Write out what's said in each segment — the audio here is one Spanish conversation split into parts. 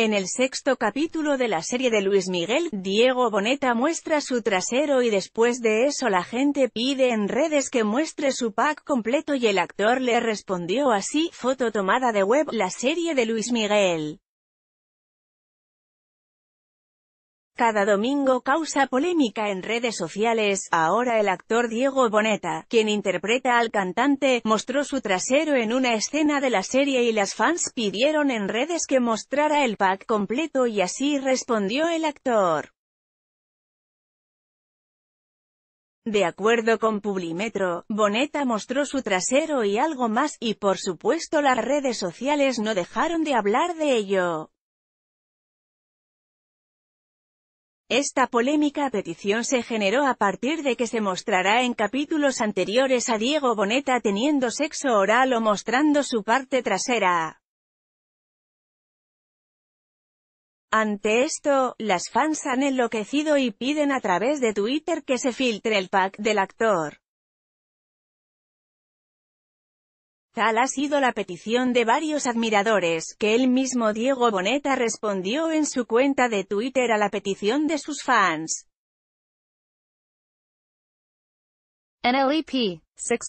En el sexto capítulo de la serie de Luis Miguel, Diego Boneta muestra su trasero y después de eso la gente pide en redes que muestre su pack completo y el actor le respondió así, foto tomada de web, la serie de Luis Miguel. Cada domingo causa polémica en redes sociales, ahora el actor Diego Boneta, quien interpreta al cantante, mostró su trasero en una escena de la serie y las fans pidieron en redes que mostrara el pack completo y así respondió el actor. De acuerdo con Publimetro, Boneta mostró su trasero y algo más, y por supuesto las redes sociales no dejaron de hablar de ello. Esta polémica petición se generó a partir de que se mostrará en capítulos anteriores a Diego Boneta teniendo sexo oral o mostrando su parte trasera. Ante esto, las fans han enloquecido y piden a través de Twitter que se filtre el pack del actor. Tal ha sido la petición de varios admiradores, que el mismo Diego Boneta respondió en su cuenta de Twitter a la petición de sus fans. NLEP, 6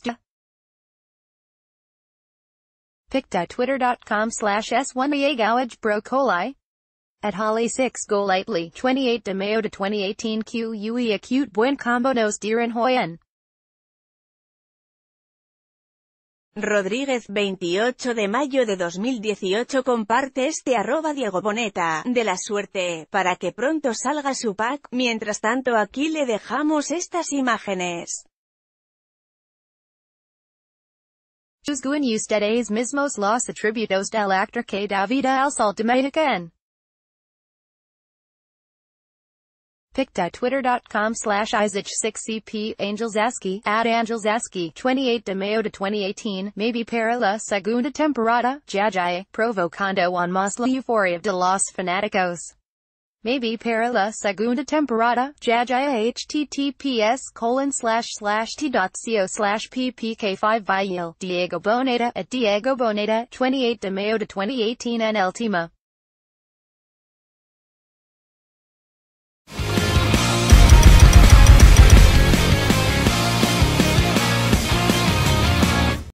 Picta.twitter.com slash S1 Bro Coli. At Holly 6 Go Lightly 28 de Mayo de 2018 QUE Acute Buen Combo Nos hoy Hoyen. Rodríguez 28 de mayo de 2018 comparte este arroba Diego Boneta, de la suerte, para que pronto salga su pack, mientras tanto aquí le dejamos estas imágenes. pic.twitter.com slash isich6cp Angels Aski at Angels Aski 28 de Mayo de 2018 maybe para la segunda temporada Jajai provocando on mas la de los fanáticos maybe para la segunda temporada Jajai https colon slash slash t.co slash ppk5 Vail Diego Boneta at Diego Boneta 28 de Mayo de 2018 en El Tima